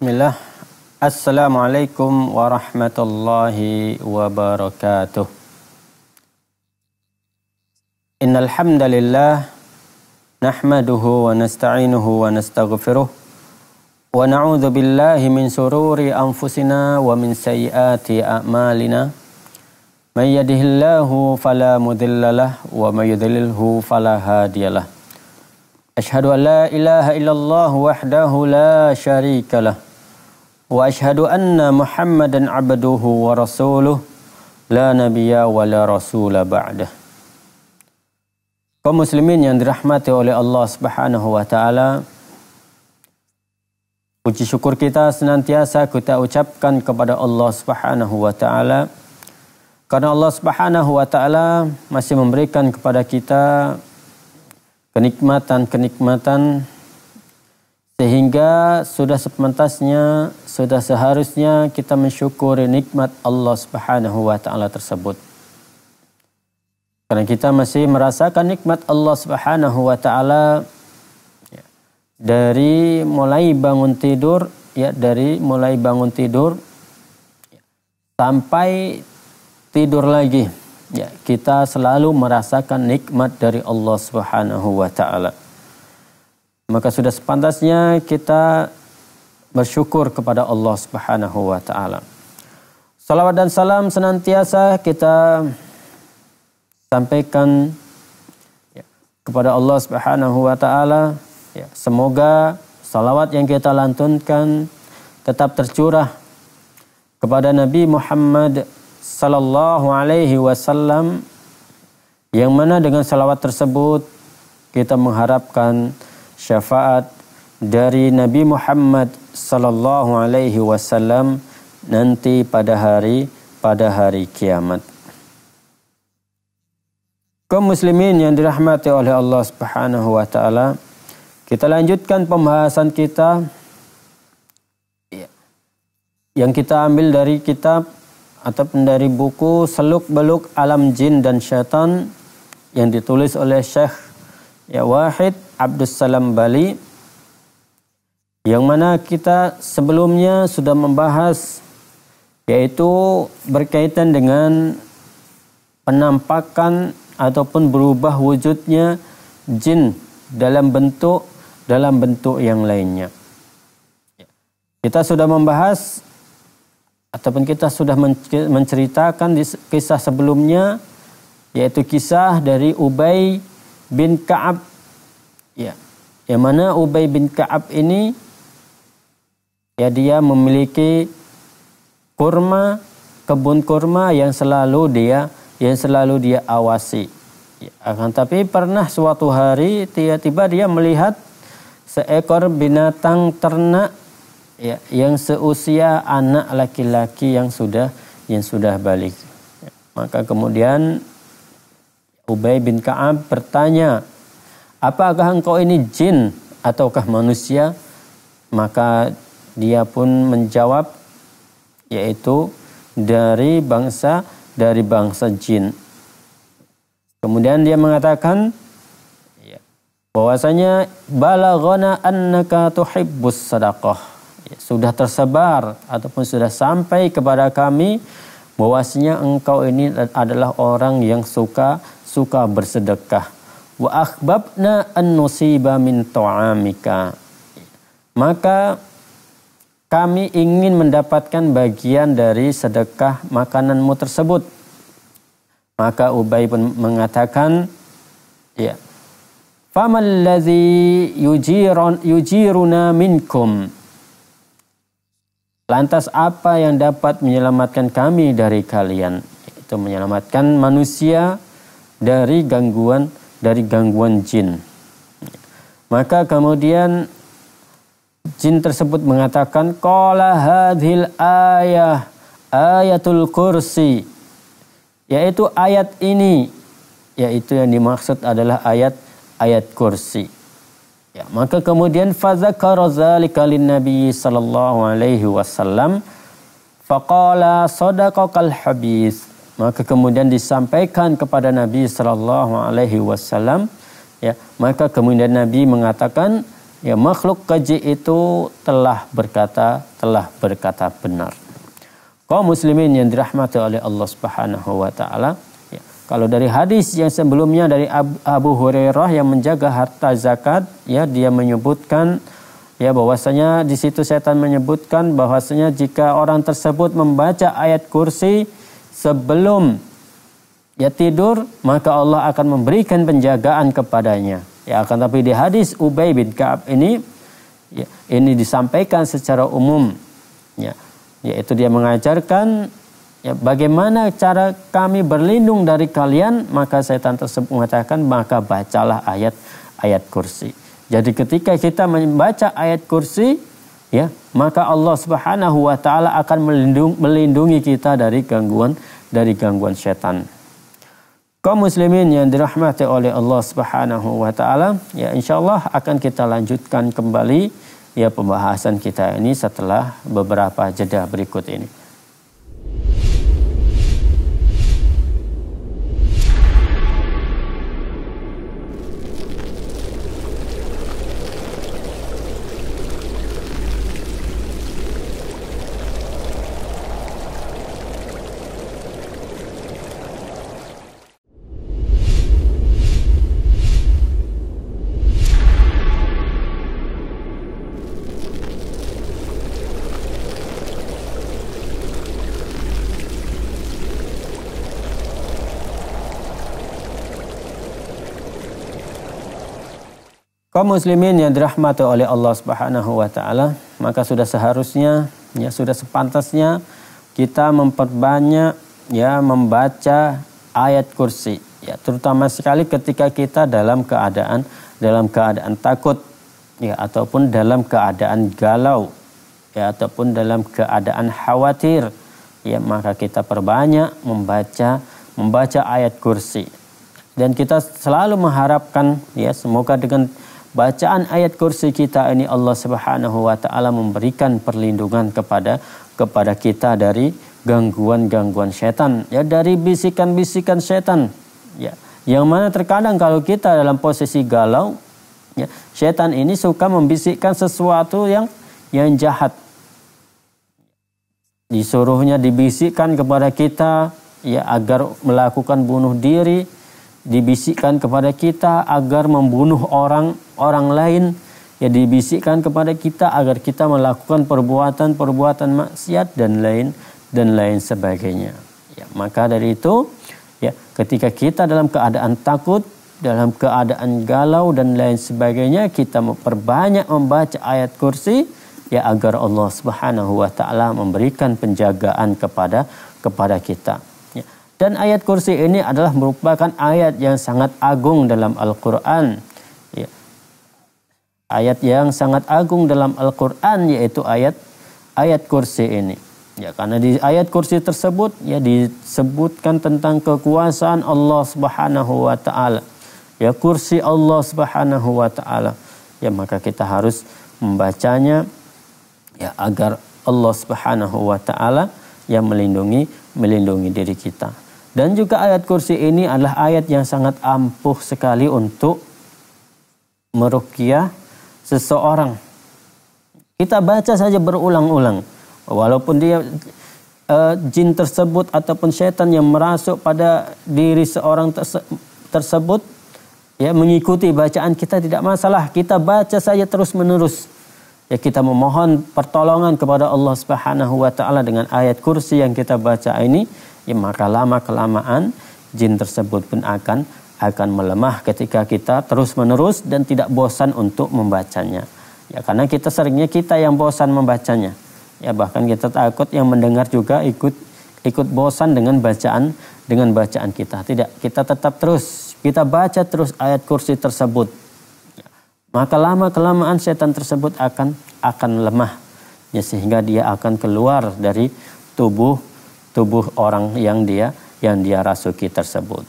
Bismillah. Assalamualaikum warahmatullahi wabarakatuh. Innal hamdalillah nahmaduhu wa nasta'inuhu wa nastaghfiruh wa na'udzu billahi min sururi anfusina wa min sayyiati a'malina. May yahdihillahu fala mudhillalah wa may yudhlilhu fala hadiyalah. أشهد أن لا إله إلا الله وحده لا واشهد ان محمدا عبده ورسوله لا نبي ولا رسول بعده kaum muslimin yang dirahmati oleh Allah Subhanahu wa taala puji syukur kita senantiasa kita ucapkan kepada Allah Subhanahu wa taala karena Allah Subhanahu wa taala masih memberikan kepada kita kenikmatan-kenikmatan sehingga sudah sepantasnya, sudah seharusnya kita mensyukuri nikmat Allah Subhanahu wa taala tersebut. Karena kita masih merasakan nikmat Allah Subhanahu wa taala ya, dari mulai bangun tidur ya dari mulai bangun tidur ya, sampai tidur lagi ya kita selalu merasakan nikmat dari Allah Subhanahu wa taala maka sudah sepantasnya kita bersyukur kepada Allah Subhanahu wa taala. Salawat dan salam senantiasa kita sampaikan ya, kepada Allah Subhanahu wa taala. Ya, semoga salawat yang kita lantunkan tetap tercurah kepada Nabi Muhammad sallallahu alaihi wasallam yang mana dengan salawat tersebut kita mengharapkan syafaat dari Nabi Muhammad sallallahu alaihi wasallam nanti pada hari pada hari kiamat. Kaum muslimin yang dirahmati oleh Allah Subhanahu wa taala, kita lanjutkan pembahasan kita yang kita ambil dari kitab ataupun dari buku Seluk-beluk Alam Jin dan Syaitan yang ditulis oleh Syekh ya Wahid Abdussalam Salam Bali yang mana kita sebelumnya sudah membahas yaitu berkaitan dengan penampakan ataupun berubah wujudnya jin dalam bentuk dalam bentuk yang lainnya. Kita sudah membahas ataupun kita sudah menceritakan di kisah sebelumnya yaitu kisah dari Ubay bin Ka'ab Ya. Yang mana Ubay bin Ka'ab ini ya dia memiliki kurma, kebun kurma yang selalu dia yang selalu dia awasi. Ya, akan tapi pernah suatu hari tiba-tiba dia melihat seekor binatang ternak ya, yang seusia anak laki-laki yang sudah yang sudah balik. Ya, maka kemudian Ubay bin Kaab bertanya apakah engkau ini jin ataukah manusia? Maka dia pun menjawab yaitu dari bangsa dari bangsa jin. Kemudian dia mengatakan ya, bahwasanya balaghana annaka tuhibbus sadaqah. Ya, sudah tersebar ataupun sudah sampai kepada kami bahwasanya engkau ini adalah orang yang suka suka bersedekah wa akhbabna an nusiba min ta'amika maka kami ingin mendapatkan bagian dari sedekah makananmu tersebut maka Ubay pun mengatakan ya faman ladzi yujiruna minkum Lantas apa yang dapat menyelamatkan kami dari kalian? Itu menyelamatkan manusia dari gangguan dari gangguan jin. Maka kemudian jin tersebut mengatakan qala hadhil ayah ayatul kursi yaitu ayat ini yaitu yang dimaksud adalah ayat ayat kursi. Ya, maka kemudian fadzakara dzalika Nabi sallallahu alaihi wasallam faqala sadaqaqal habis maka kemudian disampaikan kepada Nabi sallallahu alaihi wasallam ya maka kemudian Nabi mengatakan ya makhluk keji itu telah berkata telah berkata benar kaum muslimin yang dirahmati oleh Allah Subhanahu wa taala ya, kalau dari hadis yang sebelumnya dari Abu Hurairah yang menjaga harta zakat ya dia menyebutkan Ya bahwasanya di situ setan menyebutkan bahwasanya jika orang tersebut membaca ayat kursi sebelum ya tidur maka Allah akan memberikan penjagaan kepadanya. Ya akan tapi di hadis Ubay bin Kaab ini ya, ini disampaikan secara umum ya yaitu dia mengajarkan ya bagaimana cara kami berlindung dari kalian maka setan tersebut mengatakan maka bacalah ayat ayat kursi. Jadi ketika kita membaca ayat kursi ya maka Allah Subhanahu wa taala akan melindungi kita dari gangguan dari gangguan setan. Kaum muslimin yang dirahmati oleh Allah Subhanahu wa taala, ya insyaallah akan kita lanjutkan kembali ya pembahasan kita ini setelah beberapa jeda berikut ini. Kaum muslimin yang dirahmati oleh Allah Subhanahu wa taala, maka sudah seharusnya ya sudah sepantasnya kita memperbanyak ya membaca ayat kursi ya terutama sekali ketika kita dalam keadaan dalam keadaan takut ya ataupun dalam keadaan galau ya ataupun dalam keadaan khawatir ya maka kita perbanyak membaca membaca ayat kursi dan kita selalu mengharapkan ya semoga dengan bacaan ayat kursi kita ini Allah Subhanahu wa taala memberikan perlindungan kepada kepada kita dari gangguan-gangguan setan ya dari bisikan-bisikan setan ya yang mana terkadang kalau kita dalam posisi galau ya setan ini suka membisikkan sesuatu yang yang jahat disuruhnya dibisikkan kepada kita ya agar melakukan bunuh diri dibisikkan kepada kita agar membunuh orang-orang lain ya dibisikkan kepada kita agar kita melakukan perbuatan-perbuatan maksiat dan lain dan lain sebagainya. Ya, maka dari itu ya ketika kita dalam keadaan takut, dalam keadaan galau dan lain sebagainya kita memperbanyak membaca ayat kursi ya agar Allah Subhanahu wa taala memberikan penjagaan kepada kepada kita. Dan ayat kursi ini adalah merupakan ayat yang sangat agung dalam Al-Quran. Ya. Ayat yang sangat agung dalam Al-Quran yaitu ayat ayat kursi ini. Ya, karena di ayat kursi tersebut ya disebutkan tentang kekuasaan Allah Subhanahu wa taala. Ya kursi Allah Subhanahu wa taala. Ya maka kita harus membacanya ya agar Allah Subhanahu wa taala yang melindungi melindungi diri kita. Dan juga ayat kursi ini adalah ayat yang sangat ampuh sekali untuk merukyah seseorang. Kita baca saja berulang-ulang. Walaupun dia e, jin tersebut ataupun setan yang merasuk pada diri seorang terse tersebut ya mengikuti bacaan kita tidak masalah. Kita baca saja terus-menerus. Ya kita memohon pertolongan kepada Allah Subhanahu wa taala dengan ayat kursi yang kita baca ini maka lama kelamaan jin tersebut pun akan akan melemah ketika kita terus menerus dan tidak bosan untuk membacanya. Ya karena kita seringnya kita yang bosan membacanya. Ya bahkan kita takut yang mendengar juga ikut ikut bosan dengan bacaan dengan bacaan kita. Tidak, kita tetap terus kita baca terus ayat kursi tersebut. Ya, maka lama kelamaan setan tersebut akan akan lemah ya sehingga dia akan keluar dari tubuh tubuh orang yang dia yang dia rasuki tersebut.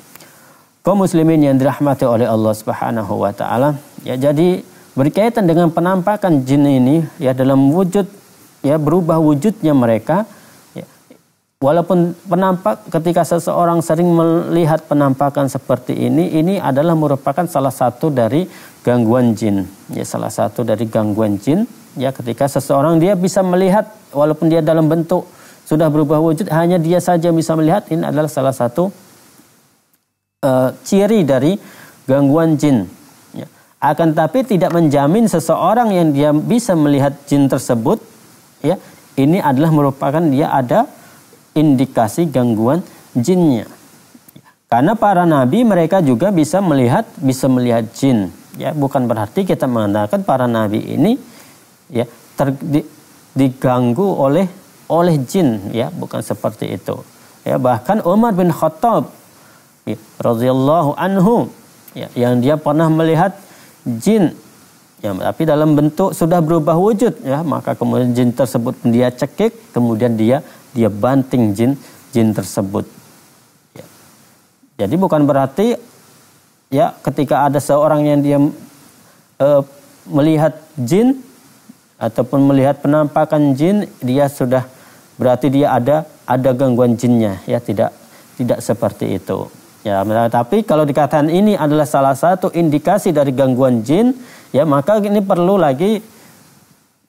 Kaum muslimin yang dirahmati oleh Allah Subhanahu wa taala, ya jadi berkaitan dengan penampakan jin ini ya dalam wujud ya berubah wujudnya mereka ya, walaupun penampak ketika seseorang sering melihat penampakan seperti ini ini adalah merupakan salah satu dari gangguan jin ya salah satu dari gangguan jin ya ketika seseorang dia bisa melihat walaupun dia dalam bentuk sudah berubah wujud hanya dia saja bisa melihat ini adalah salah satu uh, ciri dari gangguan jin ya. akan tapi tidak menjamin seseorang yang dia bisa melihat jin tersebut ya ini adalah merupakan dia ada indikasi gangguan jinnya karena para nabi mereka juga bisa melihat bisa melihat jin ya bukan berarti kita mengatakan para nabi ini ya ter, di, diganggu oleh oleh jin ya bukan seperti itu ya bahkan Umar bin Khattab ya, radhiyallahu anhu ya, yang dia pernah melihat jin ya tapi dalam bentuk sudah berubah wujud ya maka kemudian jin tersebut dia cekik kemudian dia dia banting jin jin tersebut ya. jadi bukan berarti ya ketika ada seorang yang dia e, melihat jin ataupun melihat penampakan jin dia sudah berarti dia ada ada gangguan jinnya ya tidak tidak seperti itu. Ya, tapi kalau dikatakan ini adalah salah satu indikasi dari gangguan jin, ya maka ini perlu lagi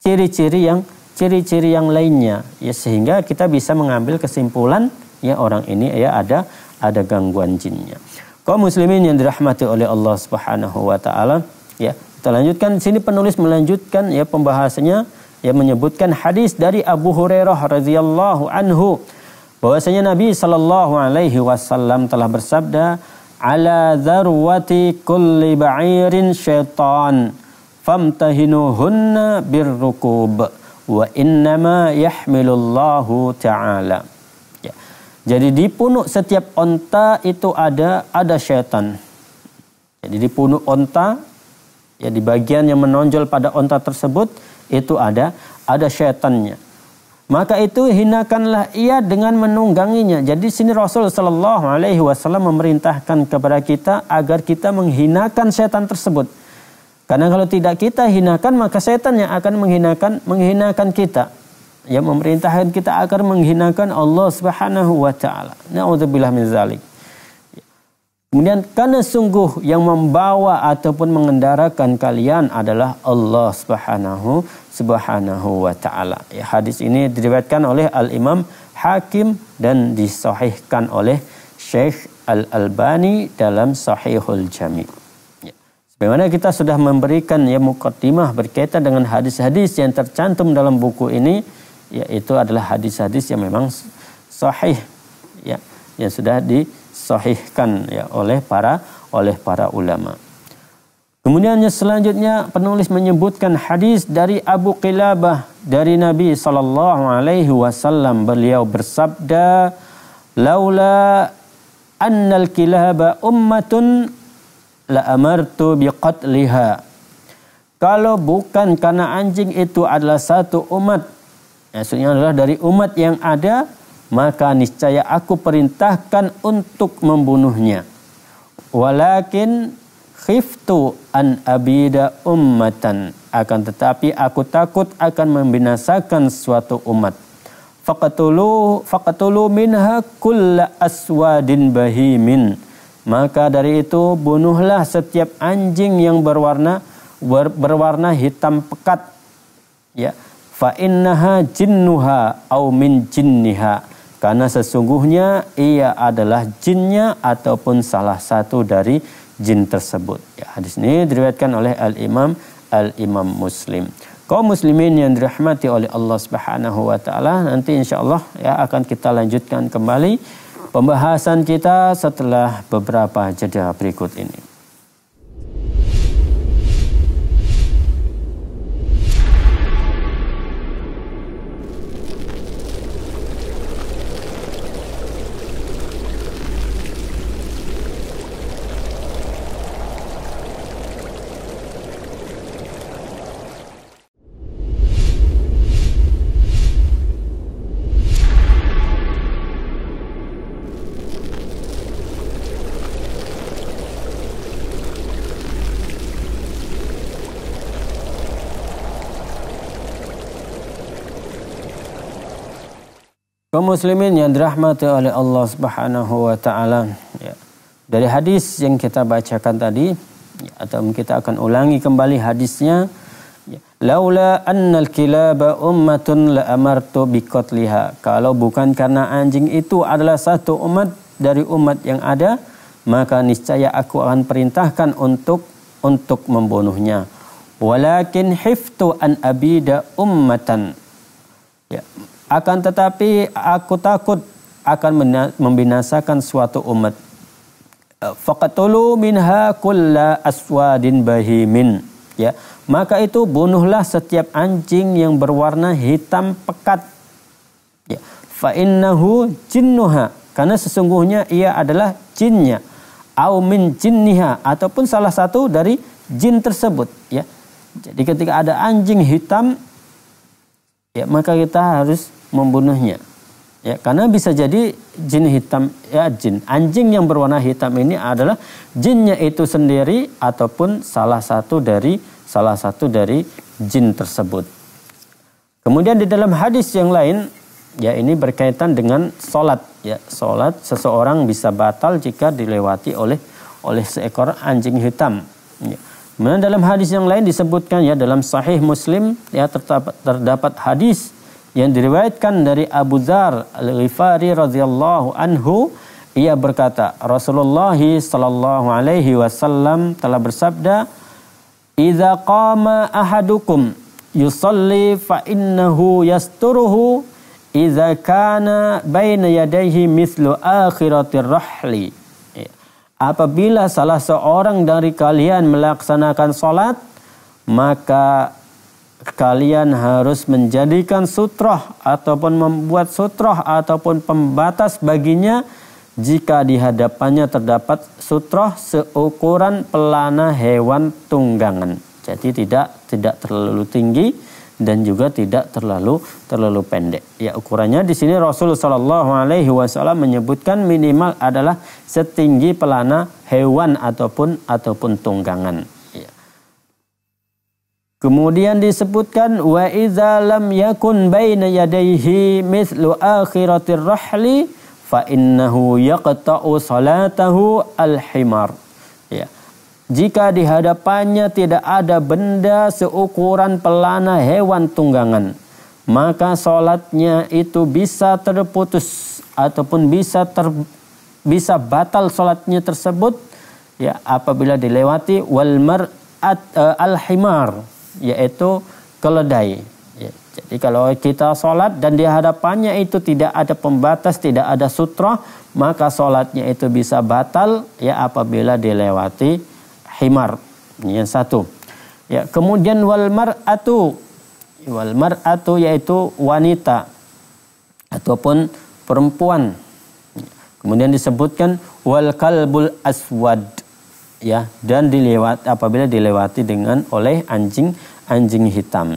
ciri-ciri yang ciri-ciri yang lainnya ya sehingga kita bisa mengambil kesimpulan ya orang ini ya ada ada gangguan jinnya. Kaum muslimin yang dirahmati oleh Allah Subhanahu wa taala, ya. Kita lanjutkan sini penulis melanjutkan ya pembahasannya yang menyebutkan hadis dari Abu Hurairah radhiyallahu anhu bahwasanya Nabi sallallahu alaihi wasallam telah bersabda ala zarwati kulli ba'irin syaitan famtahinuhunna birrukub wa innama yahmilullahu ta'ala ya. jadi di punuk setiap onta itu ada ada syaitan jadi di punuk onta ya di bagian yang menonjol pada onta tersebut itu ada ada syaitannya. Maka itu hinakanlah ia dengan menungganginya. Jadi sini Rasul Shallallahu Alaihi Wasallam memerintahkan kepada kita agar kita menghinakan setan tersebut. Karena kalau tidak kita hinakan maka setan yang akan menghinakan menghinakan kita. Yang memerintahkan kita agar menghinakan Allah Subhanahu Wa Taala. Nauzubillah min zalik. Kemudian karena sungguh yang membawa ataupun mengendarakan kalian adalah Allah Subhanahu Subhanahu wa taala. Ya, hadis ini diriwayatkan oleh Al Imam Hakim dan disahihkan oleh Syekh Al Albani dalam Sahihul Jami. Ya. kita sudah memberikan ya mukaddimah berkaitan dengan hadis-hadis yang tercantum dalam buku ini yaitu adalah hadis-hadis yang memang sahih ya yang sudah di disohihkan ya oleh para oleh para ulama. kemudiannya selanjutnya penulis menyebutkan hadis dari Abu Qilabah dari Nabi sallallahu alaihi wasallam beliau bersabda laula annal kilaba ummatun la amartu biqatliha kalau bukan karena anjing itu adalah satu umat maksudnya adalah dari umat yang ada maka niscaya aku perintahkan untuk membunuhnya. Walakin khiftu an abida ummatan. Akan tetapi aku takut akan membinasakan suatu umat. Faqatulu faqatulu minha kulla aswadin bahimin. Maka dari itu bunuhlah setiap anjing yang berwarna ber, berwarna hitam pekat. Ya, fa innaha jinnuha au min jinniha karena sesungguhnya ia adalah jinnya ataupun salah satu dari jin tersebut. Ya, hadis ini diriwayatkan oleh Al-Imam Al-Imam Muslim. Kau muslimin yang dirahmati oleh Allah Subhanahu wa taala, nanti insyaallah ya akan kita lanjutkan kembali pembahasan kita setelah beberapa jeda berikut ini. Kaum muslimin yang dirahmati oleh Allah Subhanahu wa taala. Ya. Dari hadis yang kita bacakan tadi ya, atau kita akan ulangi kembali hadisnya. Ya. Laula annal kilaba ummatun la amartu biqatliha. Kalau bukan karena anjing itu adalah satu umat dari umat yang ada, maka niscaya aku akan perintahkan untuk untuk membunuhnya. Walakin hiftu an abida ummatan. Ya, akan tetapi aku takut akan membinasakan suatu umat. Eh, Fakatulu minha kulla aswadin bahimin. Ya, maka itu bunuhlah setiap anjing yang berwarna hitam pekat. Ya, fa innahu jinnuha karena sesungguhnya ia adalah jinnya au min jinniha ataupun salah satu dari jin tersebut ya. Jadi ketika ada anjing hitam ya maka kita harus membunuhnya. Ya, karena bisa jadi jin hitam ya jin anjing yang berwarna hitam ini adalah jinnya itu sendiri ataupun salah satu dari salah satu dari jin tersebut. Kemudian di dalam hadis yang lain ya ini berkaitan dengan solat ya solat seseorang bisa batal jika dilewati oleh oleh seekor anjing hitam. Ya. Kemudian dalam hadis yang lain disebutkan ya dalam Sahih Muslim ya terdapat hadis yang diriwayatkan dari Abu Dzar Al-Ghifari radhiyallahu anhu ia berkata Rasulullah sallallahu alaihi wasallam telah bersabda "Idza qama ahadukum yusalli fa innahu yasturuhu idza kana baina yadayhi mithlu akhiratir rahli." Apabila salah seorang dari kalian melaksanakan salat maka kalian harus menjadikan sutroh ataupun membuat sutroh ataupun pembatas baginya jika di hadapannya terdapat sutroh seukuran pelana hewan tunggangan. Jadi tidak tidak terlalu tinggi dan juga tidak terlalu terlalu pendek. Ya ukurannya di sini Rasulullah Shallallahu Alaihi Wasallam menyebutkan minimal adalah setinggi pelana hewan ataupun ataupun tunggangan. Kemudian disebutkan wa idza lam yakun baina yadayhi mithlu akhiratir rahli fa innahu yaqta'u salatahu al-himar. Ya. Jika di hadapannya tidak ada benda seukuran pelana hewan tunggangan, maka salatnya itu bisa terputus ataupun bisa ter, bisa batal salatnya tersebut ya apabila dilewati wal mar'at uh, al-himar yaitu keledai. Ya, jadi kalau kita sholat dan di hadapannya itu tidak ada pembatas, tidak ada sutra, maka sholatnya itu bisa batal ya apabila dilewati himar. Ini yang satu. Ya, kemudian wal mar'atu. Wal mar'atu yaitu wanita ataupun perempuan. Kemudian disebutkan wal kalbul aswad ya dan dilewat apabila dilewati dengan oleh anjing anjing hitam.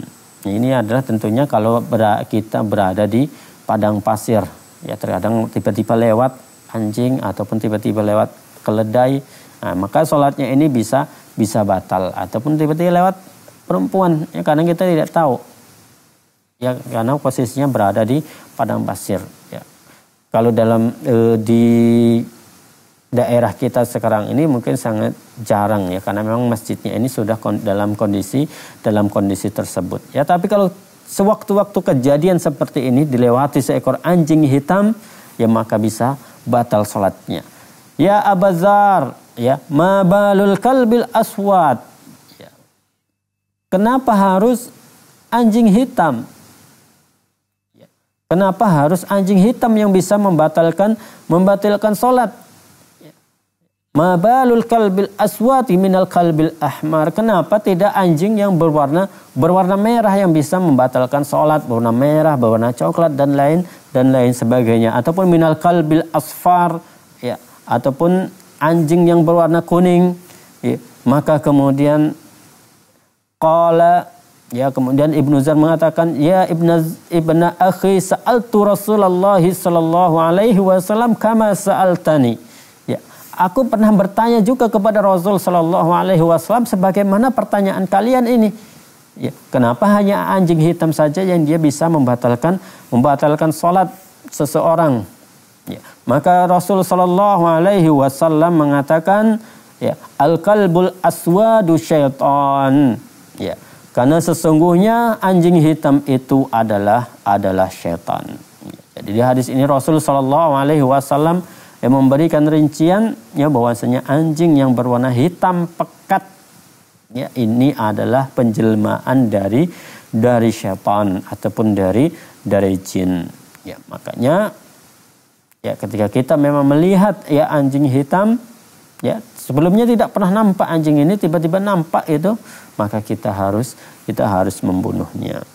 Nah, ini adalah tentunya kalau kita berada di padang pasir ya terkadang tiba-tiba lewat anjing ataupun tiba-tiba lewat keledai nah, maka sholatnya ini bisa bisa batal ataupun tiba-tiba lewat perempuan ya karena kita tidak tahu ya karena posisinya berada di padang pasir ya kalau dalam e, di daerah kita sekarang ini mungkin sangat jarang ya karena memang masjidnya ini sudah dalam kondisi dalam kondisi tersebut ya tapi kalau sewaktu-waktu kejadian seperti ini dilewati seekor anjing hitam ya maka bisa batal sholatnya ya abazar ya mabalul kalbil aswad ya. kenapa harus anjing hitam ya. Kenapa harus anjing hitam yang bisa membatalkan membatalkan sholat? Ma balul kalbil aswati minal kalbil ahmar. Kenapa tidak anjing yang berwarna berwarna merah yang bisa membatalkan sholat, berwarna merah, berwarna coklat dan lain dan lain sebagainya. Ataupun minal kalbil asfar, ya. Ataupun anjing yang berwarna kuning. Ya. Maka kemudian qala Ya, kemudian Ibnu Zar mengatakan, "Ya Ibnu Ibnu akhi, sa'altu Rasulullah sallallahu alaihi wasallam kama sa'altani." Aku pernah bertanya juga kepada Rasul Shallallahu Alaihi Wasallam sebagaimana pertanyaan kalian ini. Ya, kenapa hanya anjing hitam saja yang dia bisa membatalkan membatalkan sholat seseorang? Ya, maka Rasul Shallallahu Alaihi Wasallam mengatakan, ya, al kalbul aswadu syaitan. Ya, karena sesungguhnya anjing hitam itu adalah adalah syaitan. Ya, jadi hadis ini Rasul Shallallahu Alaihi Wasallam yang memberikan rincian ya bahwasanya anjing yang berwarna hitam pekat ya ini adalah penjelmaan dari dari setan ataupun dari dari jin ya makanya ya ketika kita memang melihat ya anjing hitam ya sebelumnya tidak pernah nampak anjing ini tiba-tiba nampak itu maka kita harus kita harus membunuhnya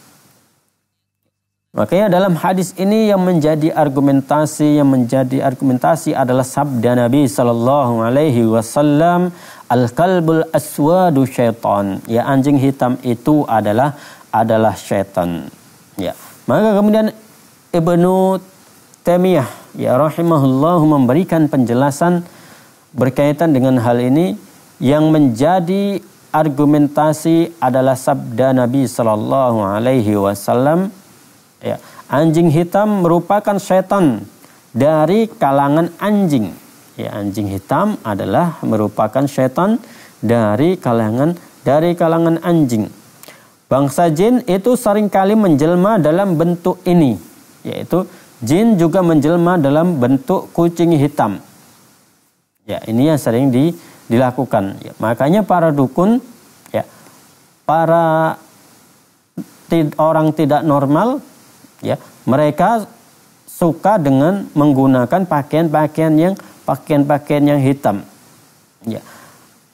Makanya dalam hadis ini yang menjadi argumentasi yang menjadi argumentasi adalah sabda Nabi Shallallahu Alaihi Wasallam al kalbul aswadu syaitan ya anjing hitam itu adalah adalah syaitan ya maka kemudian Ibnu Taimiyah ya rahimahullah memberikan penjelasan berkaitan dengan hal ini yang menjadi argumentasi adalah sabda Nabi Shallallahu Alaihi Wasallam Ya. Anjing hitam merupakan setan dari kalangan anjing. Ya, anjing hitam adalah merupakan setan dari kalangan dari kalangan anjing. Bangsa jin itu seringkali menjelma dalam bentuk ini, yaitu jin juga menjelma dalam bentuk kucing hitam. Ya, ini yang sering di, dilakukan. Ya, makanya para dukun, ya, para orang tidak normal ya mereka suka dengan menggunakan pakaian-pakaian yang pakaian-pakaian yang hitam ya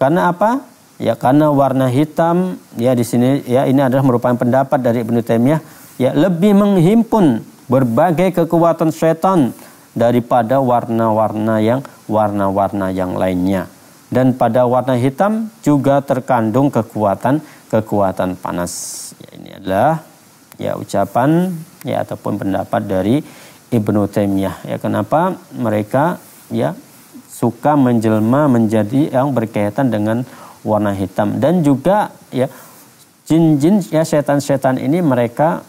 karena apa ya karena warna hitam ya di sini ya ini adalah merupakan pendapat dari Ibnu Taimiyah ya lebih menghimpun berbagai kekuatan setan daripada warna-warna yang warna-warna yang lainnya dan pada warna hitam juga terkandung kekuatan kekuatan panas ya, ini adalah ya ucapan ya ataupun pendapat dari Ibnu Taimiyah ya kenapa mereka ya suka menjelma menjadi yang berkaitan dengan warna hitam dan juga ya jin-jin ya setan-setan ini mereka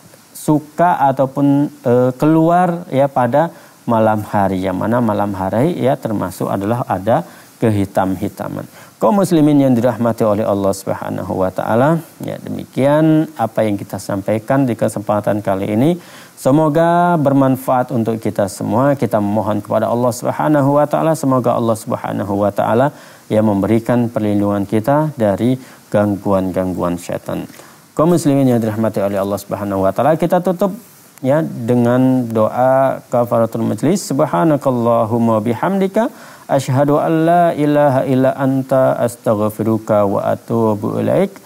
suka ataupun e, keluar ya pada malam hari yang mana malam hari ya termasuk adalah ada kehitam-hitaman. Kaum muslimin yang dirahmati oleh Allah Subhanahu wa taala, Ya, demikian apa yang kita sampaikan di kesempatan kali ini. Semoga bermanfaat untuk kita semua. Kita memohon kepada Allah Subhanahu wa taala semoga Allah Subhanahu wa taala yang memberikan perlindungan kita dari gangguan-gangguan setan. Kau muslimin yang dirahmati oleh Allah Subhanahu wa taala, kita tutup ya dengan doa kafaratul majlis subhanakallahumma bihamdika asyhadu an la ilaha illa anta astaghfiruka wa atuubu ilaika